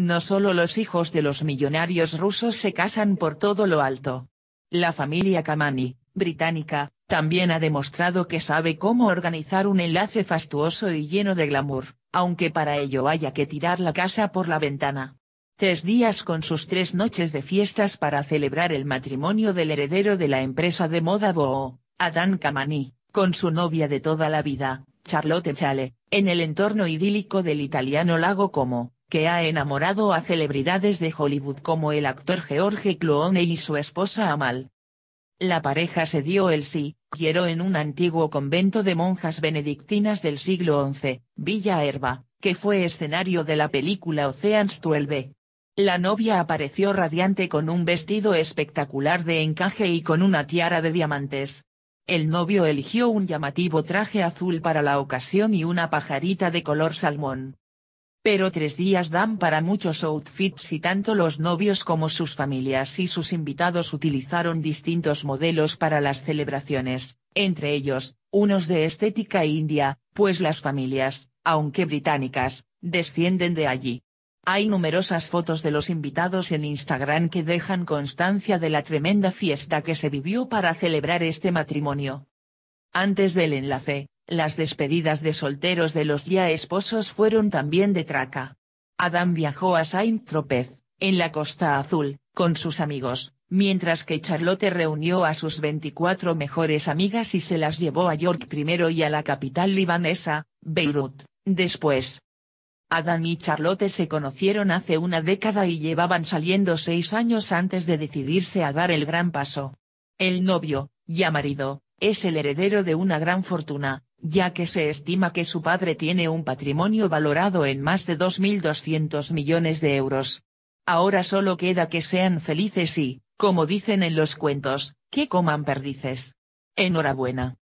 No solo los hijos de los millonarios rusos se casan por todo lo alto. La familia Kamani, británica, también ha demostrado que sabe cómo organizar un enlace fastuoso y lleno de glamour, aunque para ello haya que tirar la casa por la ventana. Tres días con sus tres noches de fiestas para celebrar el matrimonio del heredero de la empresa de moda Boho, Adán Kamani, con su novia de toda la vida, Charlotte Chale, en el entorno idílico del italiano lago Como que ha enamorado a celebridades de Hollywood como el actor George Clooney y su esposa Amal. La pareja se dio el sí, quiero en un antiguo convento de monjas benedictinas del siglo XI, Villa Herba, que fue escenario de la película Oceans 12. La novia apareció radiante con un vestido espectacular de encaje y con una tiara de diamantes. El novio eligió un llamativo traje azul para la ocasión y una pajarita de color salmón, pero tres días dan para muchos outfits y tanto los novios como sus familias y sus invitados utilizaron distintos modelos para las celebraciones, entre ellos, unos de estética india, pues las familias, aunque británicas, descienden de allí. Hay numerosas fotos de los invitados en Instagram que dejan constancia de la tremenda fiesta que se vivió para celebrar este matrimonio. Antes del enlace, las despedidas de solteros de los ya esposos fueron también de traca. Adam viajó a Saint-Tropez, en la Costa Azul, con sus amigos, mientras que Charlotte reunió a sus 24 mejores amigas y se las llevó a York primero y a la capital libanesa, Beirut, después. Adam y Charlotte se conocieron hace una década y llevaban saliendo seis años antes de decidirse a dar el gran paso. El novio, ya marido, es el heredero de una gran fortuna, ya que se estima que su padre tiene un patrimonio valorado en más de 2.200 millones de euros. Ahora solo queda que sean felices y, como dicen en los cuentos, que coman perdices. Enhorabuena.